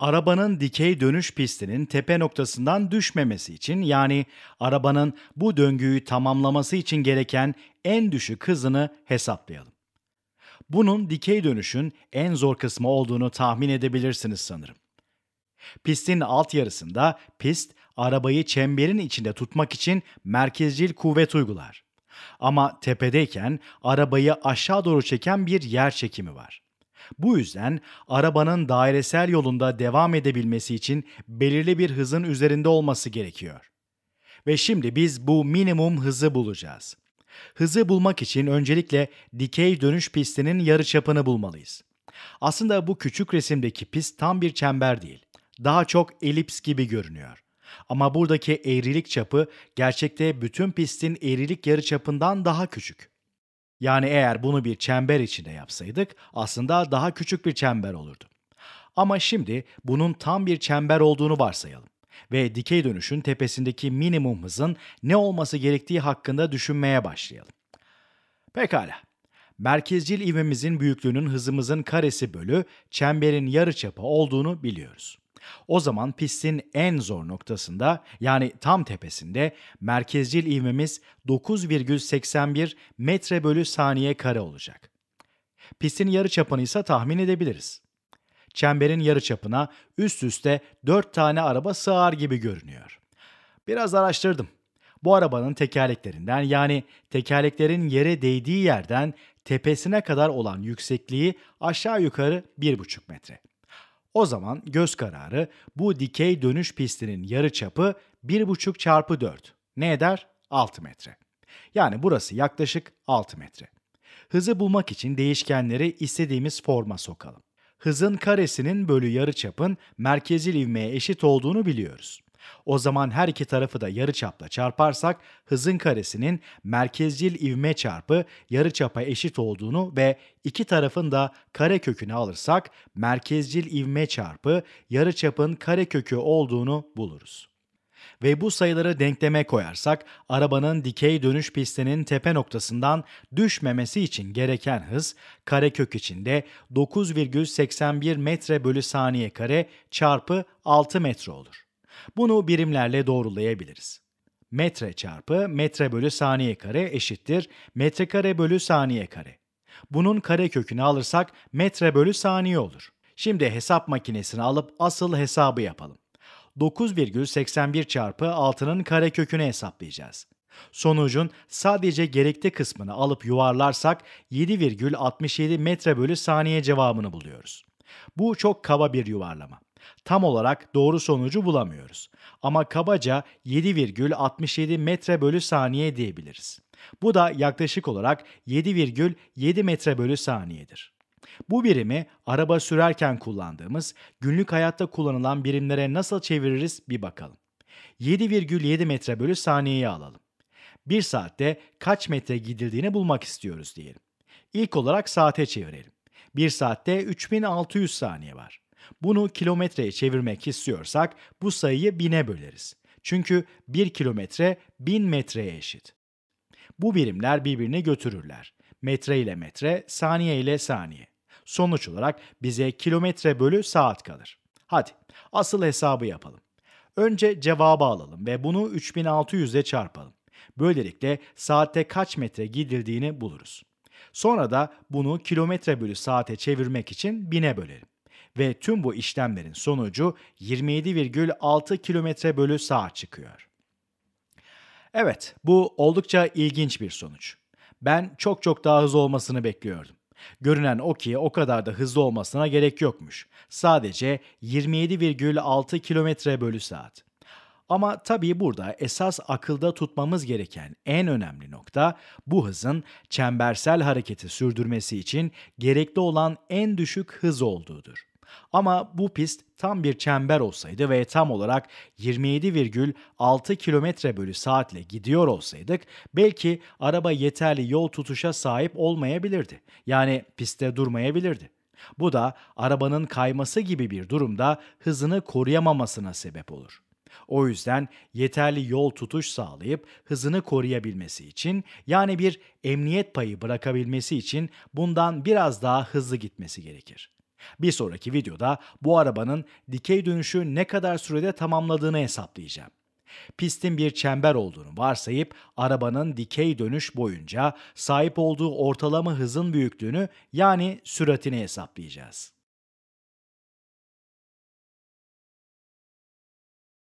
arabanın dikey dönüş pistinin tepe noktasından düşmemesi için yani arabanın bu döngüyü tamamlaması için gereken en düşük hızını hesaplayalım. Bunun dikey dönüşün en zor kısmı olduğunu tahmin edebilirsiniz sanırım. Pistin alt yarısında pist arabayı çemberin içinde tutmak için merkezcil kuvvet uygular. Ama tepedeyken arabayı aşağı doğru çeken bir yer çekimi var. Bu yüzden arabanın dairesel yolunda devam edebilmesi için belirli bir hızın üzerinde olması gerekiyor. Ve şimdi biz bu minimum hızı bulacağız. Hızı bulmak için öncelikle dikey dönüş pistinin yarı çapını bulmalıyız. Aslında bu küçük resimdeki pist tam bir çember değil. Daha çok elips gibi görünüyor. Ama buradaki eğrilik çapı gerçekte bütün pistin eğrilik yarı çapından daha küçük. Yani eğer bunu bir çember içinde yapsaydık aslında daha küçük bir çember olurdu. Ama şimdi bunun tam bir çember olduğunu varsayalım ve dikey dönüşün tepesindeki minimum hızın ne olması gerektiği hakkında düşünmeye başlayalım. Pekala. Merkezcil ivmemizin büyüklüğünün hızımızın karesi bölü çemberin yarıçapı olduğunu biliyoruz. O zaman pistin en zor noktasında yani tam tepesinde merkezcil ivmemiz 9,81 metre bölü saniye kare olacak. Pistin yarı çapını ise tahmin edebiliriz. Çemberin yarı çapına üst üste 4 tane araba sığar gibi görünüyor. Biraz araştırdım. Bu arabanın tekerleklerinden yani tekerleklerin yere değdiği yerden tepesine kadar olan yüksekliği aşağı yukarı 1,5 metre. O zaman göz kararı bu dikey dönüş pistinin yarı çapı 1,5 çarpı 4. Ne eder? 6 metre. Yani burası yaklaşık 6 metre. Hızı bulmak için değişkenleri istediğimiz forma sokalım. Hızın karesinin bölü yarıçapın merkezi ivmeye eşit olduğunu biliyoruz. O zaman her iki tarafı da yarıçapla çarparsak hızın karesinin merkezcil ivme çarpı yarıçapa eşit olduğunu ve iki tarafın da kare kökünü alırsak merkezcil ivme çarpı yarıçapın kare kökü olduğunu buluruz ve bu sayıları denkleme koyarsak arabanın dikey dönüş pistinin tepe noktasından düşmemesi için gereken hız karekök içinde 9,81 metre bölü saniye kare çarpı 6 metre olur. Bunu birimlerle doğrulayabiliriz. Metre çarpı metre bölü saniye kare eşittir metrekare bölü saniye kare. Bunun kare kökünü alırsak metre bölü saniye olur. Şimdi hesap makinesini alıp asıl hesabı yapalım. 9,81 çarpı 6'nın kare kökünü hesaplayacağız. Sonucun sadece gerekli kısmını alıp yuvarlarsak 7,67 metre bölü saniye cevabını buluyoruz. Bu çok kaba bir yuvarlama. Tam olarak doğru sonucu bulamıyoruz. Ama kabaca 7,67 metre bölü saniye diyebiliriz. Bu da yaklaşık olarak 7,7 metre bölü saniyedir. Bu birimi araba sürerken kullandığımız, günlük hayatta kullanılan birimlere nasıl çeviririz bir bakalım. 7,7 metre bölü saniyeyi alalım. Bir saatte kaç metre gidildiğini bulmak istiyoruz diyelim. İlk olarak saate çevirelim. Bir saatte 3600 saniye var. Bunu kilometreye çevirmek istiyorsak bu sayıyı bine böleriz. Çünkü 1 kilometre 1000 metreye eşit. Bu birimler birbirini götürürler. Metre ile metre, saniye ile saniye. Sonuç olarak bize kilometre bölü saat kalır. Hadi asıl hesabı yapalım. Önce cevabı alalım ve bunu 3600 ile çarpalım. Böylelikle saatte kaç metre gidildiğini buluruz. Sonra da bunu kilometre bölü saate çevirmek için bine bölelim ve tüm bu işlemlerin sonucu 27,6 kilometre bölü saat çıkıyor. Evet, bu oldukça ilginç bir sonuç. Ben çok çok daha hızlı olmasını bekliyordum. Görünen o ki o kadar da hızlı olmasına gerek yokmuş. Sadece 27,6 kilometre bölü saat. Ama tabii burada esas akılda tutmamız gereken en önemli nokta bu hızın çembersel hareketi sürdürmesi için gerekli olan en düşük hız olduğudur. Ama bu pist tam bir çember olsaydı ve tam olarak 27,6 km bölü saatle gidiyor olsaydık belki araba yeterli yol tutuşa sahip olmayabilirdi. Yani pistte durmayabilirdi. Bu da arabanın kayması gibi bir durumda hızını koruyamamasına sebep olur. O yüzden yeterli yol tutuş sağlayıp hızını koruyabilmesi için yani bir emniyet payı bırakabilmesi için bundan biraz daha hızlı gitmesi gerekir. Bir sonraki videoda bu arabanın dikey dönüşü ne kadar sürede tamamladığını hesaplayacağım. Pistin bir çember olduğunu varsayıp arabanın dikey dönüş boyunca sahip olduğu ortalama hızın büyüklüğünü yani süratini hesaplayacağız.